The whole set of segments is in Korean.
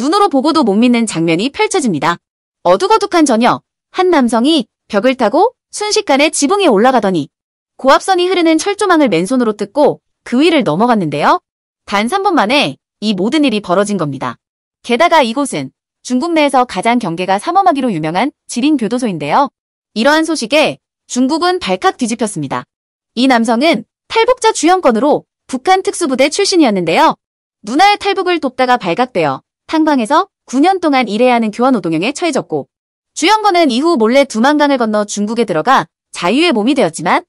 눈으로 보고도 못 믿는 장면이 펼쳐집니다. 어둑어둑한 저녁, 한 남성이 벽을 타고 순식간에 지붕에 올라가더니 고압선이 흐르는 철조망을 맨손으로 뜯고 그 위를 넘어갔는데요. 단 3분 만에 이 모든 일이 벌어진 겁니다. 게다가 이곳은 중국 내에서 가장 경계가 삼엄하기로 유명한 지린 교도소인데요. 이러한 소식에 중국은 발칵 뒤집혔습니다. 이 남성은 탈북자 주연권으로 북한 특수부대 출신이었는데요. 누나의 탈북을 돕다가 발각되어 한방에서 9년 동안 일해야 하는 교환노동형에 처해졌고 주영건은 이후 몰래 두만강을 건너 중국에 들어가 자유의 몸이 되었지만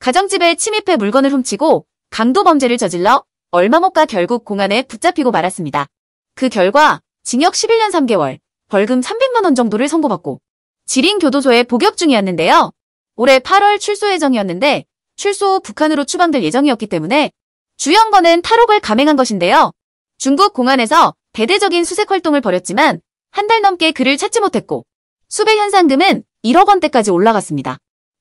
가정집에 침입해 물건을 훔치고 강도 범죄를 저질러 얼마 못 가 결국 공안에 붙잡히고 말았습니다. 그 결과 징역 11년 3개월, 벌금 300만원 정도를 선고받고 지린교도소에 복역 중이었는데요. 올해 8월 출소 예정이었는데 출소 후 북한으로 추방될 예정이었기 때문에 주영건은 탈옥을 감행한 것인데요. 중국 공안에서 대대적인 수색 활동을 벌였지만 한 달 넘게 그를 찾지 못했고 수배 현상금은 1억 원대까지 올라갔습니다.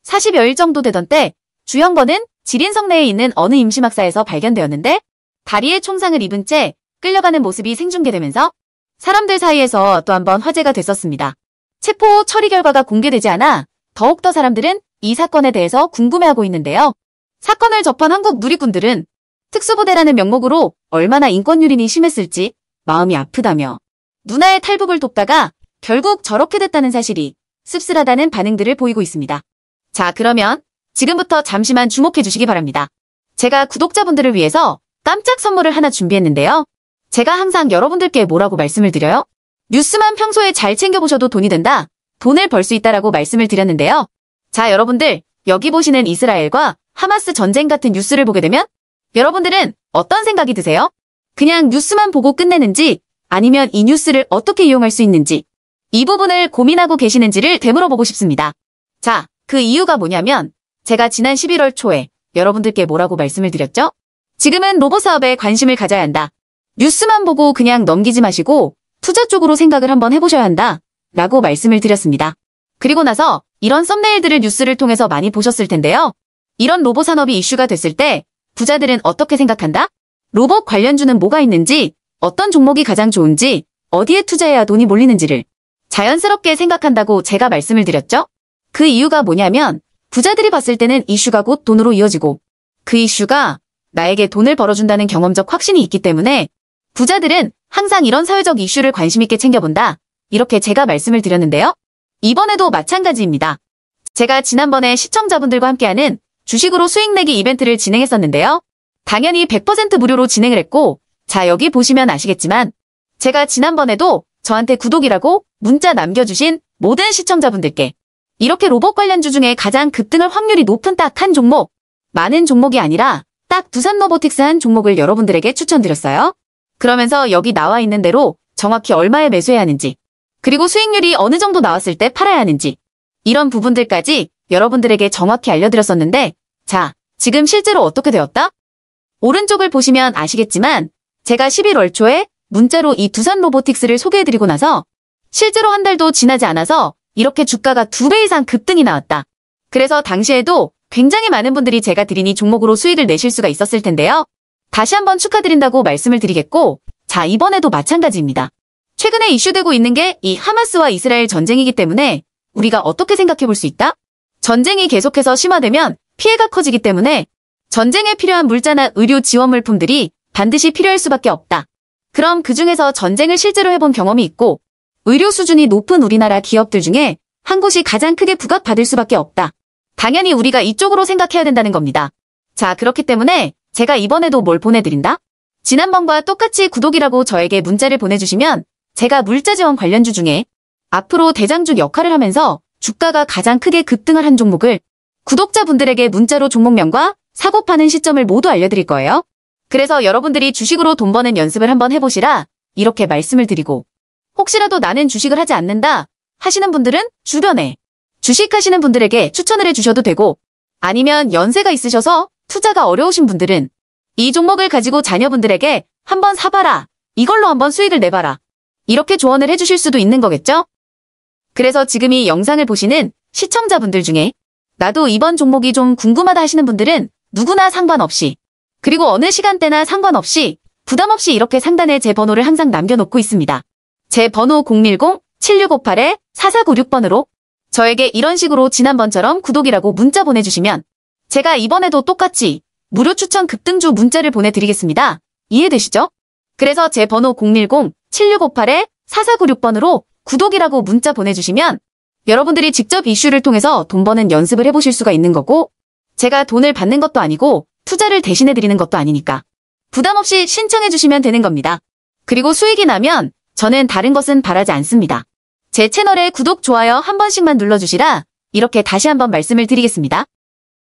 40여일 정도 되던 때 주영건은 지린성 내에 있는 어느 임시막사에서 발견되었는데 다리에 총상을 입은 채 끌려가는 모습이 생중계되면서 사람들 사이에서 또 한 번 화제가 됐었습니다. 체포 처리 결과가 공개되지 않아 더욱더 사람들은 이 사건에 대해서 궁금해하고 있는데요. 사건을 접한 한국 누리꾼들은 특수부대라는 명목으로 얼마나 인권유린이 심했을지 마음이 아프다며 누나의 탈북을 돕다가 결국 저렇게 됐다는 사실이 씁쓸하다는 반응들을 보이고 있습니다. 자 그러면 지금부터 잠시만 주목해 주시기 바랍니다. 제가 구독자분들을 위해서 깜짝 선물을 하나 준비했는데요. 제가 항상 여러분들께 뭐라고 말씀을 드려요? 뉴스만 평소에 잘 챙겨보셔도 돈이 된다. 돈을 벌 수 있다라고 말씀을 드렸는데요. 자 여러분들 여기 보시는 이스라엘과 하마스 전쟁 같은 뉴스를 보게 되면 여러분들은 어떤 생각이 드세요? 그냥 뉴스만 보고 끝내는지 아니면 이 뉴스를 어떻게 이용할 수 있는지 이 부분을 고민하고 계시는지를 되물어보고 싶습니다. 자, 그 이유가 뭐냐면 제가 지난 11월 초에 여러분들께 뭐라고 말씀을 드렸죠? 지금은 로봇 사업에 관심을 가져야 한다. 뉴스만 보고 그냥 넘기지 마시고 투자 쪽으로 생각을 한번 해보셔야 한다. 라고 말씀을 드렸습니다. 그리고 나서 이런 썸네일들을 뉴스를 통해서 많이 보셨을 텐데요. 이런 로봇 산업이 이슈가 됐을 때 부자들은 어떻게 생각한다? 로봇 관련주는 뭐가 있는지, 어떤 종목이 가장 좋은지, 어디에 투자해야 돈이 몰리는지를 자연스럽게 생각한다고 제가 말씀을 드렸죠? 그 이유가 뭐냐면 부자들이 봤을 때는 이슈가 곧 돈으로 이어지고 그 이슈가 나에게 돈을 벌어준다는 경험적 확신이 있기 때문에 부자들은 항상 이런 사회적 이슈를 관심있게 챙겨본다. 이렇게 제가 말씀을 드렸는데요. 이번에도 마찬가지입니다. 제가 지난번에 시청자분들과 함께하는 주식으로 수익내기 이벤트를 진행했었는데요. 당연히 100% 무료로 진행을 했고 자 여기 보시면 아시겠지만 제가 지난번에도 저한테 구독이라고 문자 남겨주신 모든 시청자분들께 이렇게 로봇 관련주 중에 가장 급등할 확률이 높은 딱 한 종목 많은 종목이 아니라 딱 두산 로보틱스 한 종목을 여러분들에게 추천드렸어요. 그러면서 여기 나와 있는 대로 정확히 얼마에 매수해야 하는지 그리고 수익률이 어느 정도 나왔을 때 팔아야 하는지 이런 부분들까지 여러분들에게 정확히 알려드렸었는데 자 지금 실제로 어떻게 되었다? 오른쪽을 보시면 아시겠지만 제가 11월 초에 문자로 이 두산 로보틱스를 소개해드리고 나서 실제로 한 달도 지나지 않아서 이렇게 주가가 두 배 이상 급등이 나왔다. 그래서 당시에도 굉장히 많은 분들이 제가 드린 이 종목으로 수익을 내실 수가 있었을 텐데요. 다시 한번 축하드린다고 말씀을 드리겠고 자 이번에도 마찬가지입니다. 최근에 이슈되고 있는 게 이 하마스와 이스라엘 전쟁이기 때문에 우리가 어떻게 생각해 볼 수 있다? 전쟁이 계속해서 심화되면 피해가 커지기 때문에 전쟁에 필요한 물자나 의료 지원 물품들이 반드시 필요할 수밖에 없다. 그럼 그중에서 전쟁을 실제로 해본 경험이 있고 의료 수준이 높은 우리나라 기업들 중에 한 곳이 가장 크게 부각받을 수밖에 없다. 당연히 우리가 이쪽으로 생각해야 된다는 겁니다. 자, 그렇기 때문에 제가 이번에도 뭘 보내드린다? 지난번과 똑같이 구독이라고 저에게 문자를 보내주시면 제가 물자 지원 관련주 중에 앞으로 대장주 역할을 하면서 주가가 가장 크게 급등을 한 종목을 구독자분들에게 문자로 종목명과 사고 파는 시점을 모두 알려드릴 거예요. 그래서 여러분들이 주식으로 돈 버는 연습을 한번 해보시라 이렇게 말씀을 드리고 혹시라도 나는 주식을 하지 않는다 하시는 분들은 주변에 주식하시는 분들에게 추천을 해주셔도 되고 아니면 연세가 있으셔서 투자가 어려우신 분들은 이 종목을 가지고 자녀분들에게 한번 사봐라 이걸로 한번 수익을 내봐라 이렇게 조언을 해주실 수도 있는 거겠죠? 그래서 지금 이 영상을 보시는 시청자분들 중에 나도 이번 종목이 좀 궁금하다 하시는 분들은 누구나 상관없이 그리고 어느 시간대나 상관없이 부담없이 이렇게 상단에 제 번호를 항상 남겨놓고 있습니다. 제 번호 010-7658-4496번으로 저에게 이런 식으로 지난번처럼 구독이라고 문자 보내주시면 제가 이번에도 똑같이 무료 추천 급등주 문자를 보내드리겠습니다. 이해되시죠? 그래서 제 번호 010-7658-4496번으로 구독이라고 문자 보내주시면 여러분들이 직접 이슈를 통해서 돈 버는 연습을 해보실 수가 있는 거고 제가 돈을 받는 것도 아니고 투자를 대신해드리는 것도 아니니까. 부담 없이 신청해주시면 되는 겁니다. 그리고 수익이 나면 저는 다른 것은 바라지 않습니다. 제 채널에 구독, 좋아요 한 번씩만 눌러주시라 이렇게 다시 한번 말씀을 드리겠습니다.